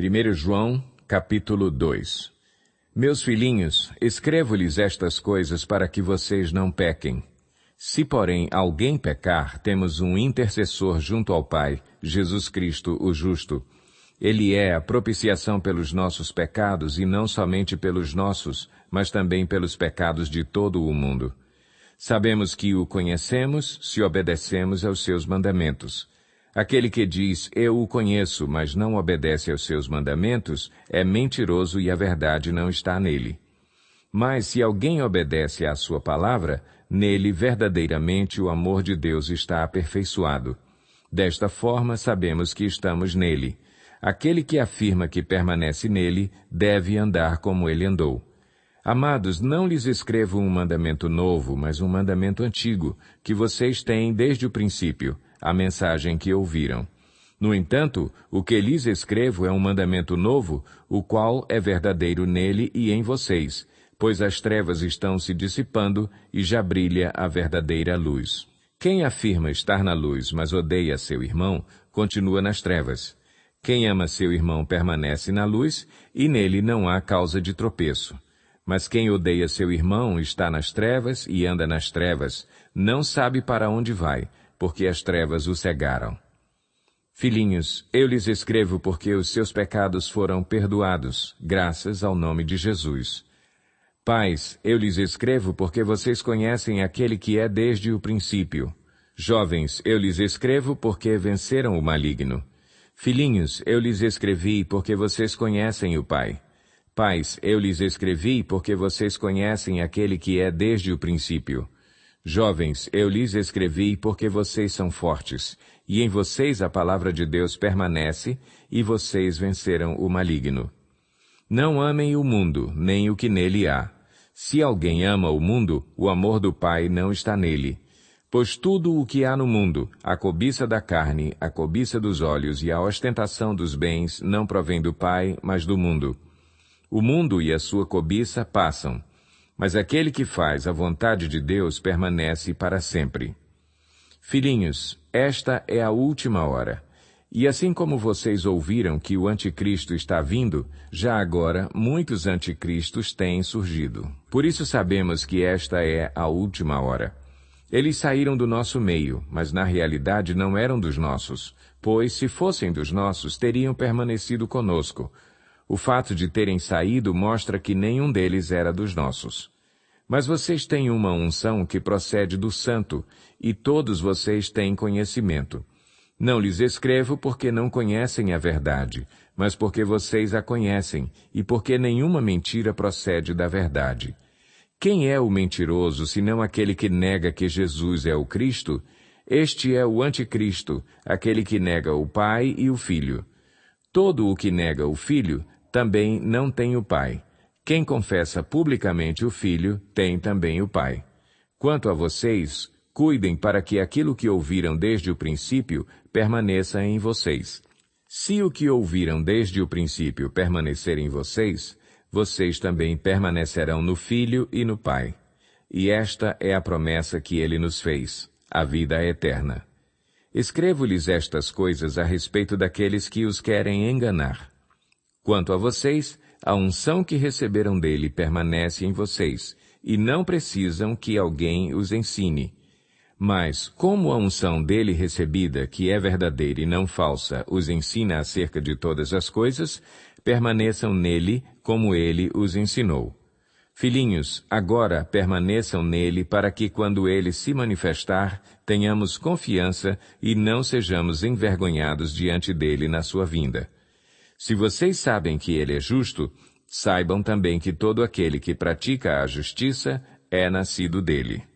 1 João, capítulo 2 Meus filhinhos, escrevo-lhes estas coisas para que vocês não pequem. Se, porém, alguém pecar, temos um intercessor junto ao Pai, Jesus Cristo, o justo. Ele é a propiciação pelos nossos pecados, e não somente pelos nossos, mas também pelos pecados de todo o mundo. Sabemos que o conhecemos se obedecemos aos seus mandamentos. Aquele que diz, Eu o conheço, mas não obedece aos seus mandamentos, é mentiroso e a verdade não está nele. Mas se alguém obedece à sua palavra, nele verdadeiramente o amor de Deus está aperfeiçoado. Desta forma sabemos que estamos nele. Aquele que afirma que permanece nele deve andar como ele andou. Amados, não lhes escrevo um mandamento novo, mas um mandamento antigo, que vocês têm desde o princípio a mensagem que ouviram. No entanto, o que lhes escrevo é um mandamento novo, o qual é verdadeiro nele e em vocês, pois as trevas estão se dissipando e já brilha a verdadeira luz. Quem afirma estar na luz, mas odeia seu irmão, continua nas trevas. Quem ama seu irmão permanece na luz, e nele não há causa de tropeço. Mas quem odeia seu irmão está nas trevas e anda nas trevas, não sabe para onde vai, porque as trevas o cegaram. Filhinhos, eu lhes escrevo porque os seus pecados foram perdoados, graças ao nome de Jesus. Pais, eu lhes escrevo porque vocês conhecem aquele que é desde o princípio. Jovens, eu lhes escrevo porque venceram o maligno. Filhinhos, eu lhes escrevi porque vocês conhecem o Pai. Pais, eu lhes escrevi porque vocês conhecem aquele que é desde o princípio. Jovens, eu lhes escrevi porque vocês são fortes, e em vocês a palavra de Deus permanece, e vocês venceram o maligno. Não amem o mundo, nem o que nele há. Se alguém ama o mundo, o amor do Pai não está nele. Pois tudo o que há no mundo, a cobiça da carne, a cobiça dos olhos e a ostentação dos bens, não provém do Pai, mas do mundo. O mundo e a sua cobiça passam, mas aquele que faz a vontade de Deus permanece para sempre. Filhinhos, esta é a última hora. E assim como vocês ouviram que o anticristo está vindo, já agora muitos anticristos têm surgido. Por isso sabemos que esta é a última hora. Eles saíram do nosso meio, mas na realidade não eram dos nossos, pois se fossem dos nossos, teriam permanecido conosco, o fato de terem saído mostra que nenhum deles era dos nossos. Mas vocês têm uma unção que procede do Santo, e todos vocês têm conhecimento. Não lhes escrevo porque não conhecem a verdade, mas porque vocês a conhecem, e porque nenhuma mentira procede da verdade. Quem é o mentiroso senão aquele que nega que Jesus é o Cristo? Este é o Anticristo, aquele que nega o Pai e o Filho. Todo o que nega o Filho também não tem o Pai. Quem confessa publicamente o Filho, tem também o Pai. Quanto a vocês, cuidem para que aquilo que ouviram desde o princípio permaneça em vocês. Se o que ouviram desde o princípio permanecer em vocês, vocês também permanecerão no Filho e no Pai. E esta é a promessa que ele nos fez, a vida eterna. Escrevo-lhes estas coisas a respeito daqueles que os querem enganar. Quanto a vocês, a unção que receberam dele permanece em vocês, e não precisam que alguém os ensine. Mas, como a unção dele recebida, que é verdadeira e não falsa, os ensina acerca de todas as coisas, permaneçam nele como ele os ensinou. Filhinhos, agora permaneçam nele para que, quando ele se manifestar, tenhamos confiança e não sejamos envergonhados diante dele na sua vinda. Se vocês sabem que ele é justo, saibam também que todo aquele que pratica a justiça é nascido dele.